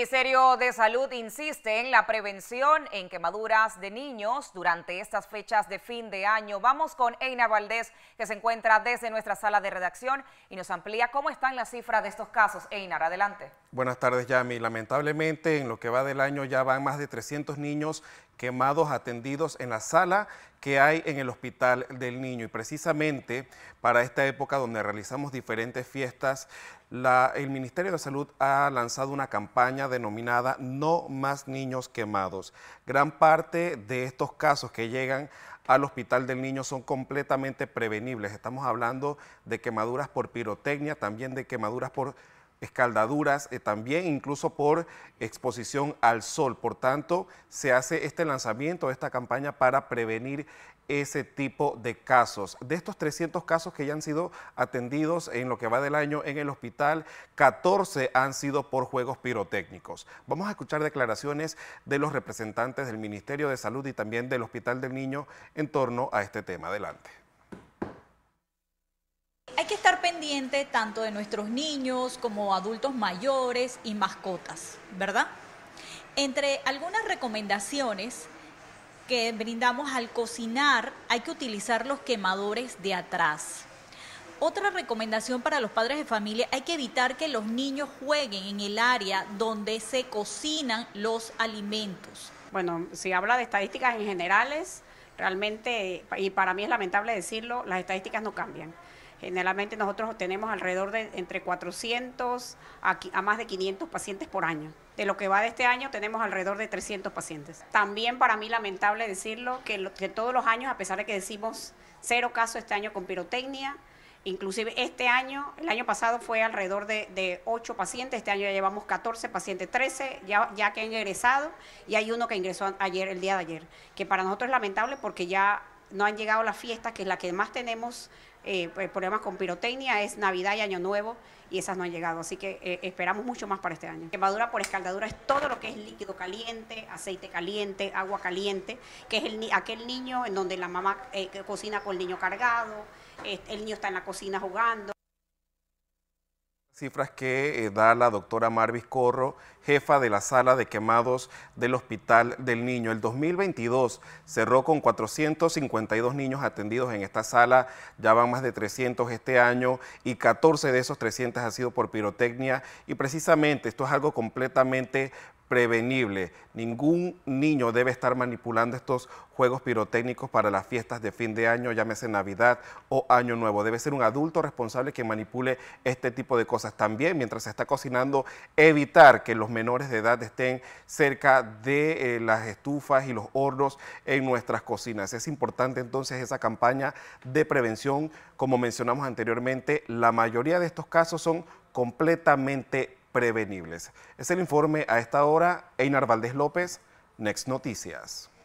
El Ministerio de Salud insiste en la prevención en quemaduras de niños durante estas fechas de fin de año. Vamos con Eina Valdés, que se encuentra desde nuestra sala de redacción y nos amplía cómo están las cifras de estos casos. Einar, adelante. Buenas tardes, Yami. Lamentablemente, en lo que va del año ya van más de 300 niños quemados atendidos en la sala que hay en el Hospital del Niño. Y precisamente para esta época donde realizamos diferentes fiestas, el Ministerio de Salud ha lanzado una campaña denominada No más niños quemados. Gran parte de estos casos que llegan al Hospital del Niño son completamente prevenibles. Estamos hablando de quemaduras por pirotecnia, también de quemaduras por escaldaduras eh, también, incluso por exposición al sol. Por tanto, se hace este lanzamiento, esta campaña para prevenir ese tipo de casos. De estos 300 casos que ya han sido atendidos en lo que va del año en el hospital, 14 han sido por juegos pirotécnicos. Vamos a escuchar declaraciones de los representantes del Ministerio de Salud y también del Hospital del Niño en torno a este tema. Adelante hay que estar pendiente tanto de nuestros niños como adultos mayores y mascotas, ¿verdad? Entre algunas recomendaciones que brindamos al cocinar, hay que utilizar los quemadores de atrás. Otra recomendación para los padres de familia, hay que evitar que los niños jueguen en el área donde se cocinan los alimentos. Bueno, si habla de estadísticas en generales, realmente, y para mí es lamentable decirlo, las estadísticas no cambian. Generalmente nosotros tenemos alrededor de entre 400 a, más de 500 pacientes por año. De lo que va de este año tenemos alrededor de 300 pacientes. También para mí lamentable decirlo que, todos los años, a pesar de que decimos cero casos este año con pirotecnia, Inclusive este año, el año pasado fue alrededor de, de, 8 pacientes, este año ya llevamos 14 pacientes, 13 ya, ya que han ingresado y hay uno que ingresó ayer, el día de ayer, que para nosotros es lamentable porque ya no han llegado las fiestas, que es la que más tenemos eh, eh, problemas con pirotecnia, es Navidad y Año Nuevo, y esas no han llegado. Así que eh, esperamos mucho más para este año. Quemadura por escaldadura es todo lo que es líquido caliente, aceite caliente, agua caliente, que es el, aquel niño en donde la mamá cocina con el niño cargado, el niño está en la cocina jugando. Cifras que eh, da la doctora Marvis Corro, jefa de la sala de quemados del Hospital del Niño. El 2022 cerró con 452 niños atendidos en esta sala, ya van más de 300 este año y 14 de esos 300 ha sido por pirotecnia y precisamente esto es algo completamente prevenible. Ningún niño debe estar manipulando estos juegos pirotécnicos para las fiestas de fin de año, llámese Navidad o Año Nuevo. Debe ser un adulto responsable que manipule este tipo de cosas. También, mientras se está cocinando, evitar que los menores de edad estén cerca de eh, las estufas y los hornos en nuestras cocinas. Es importante entonces esa campaña de prevención. Como mencionamos anteriormente, la mayoría de estos casos son completamente prevenibles. Es el informe a esta hora. Einar Valdés López, Next Noticias.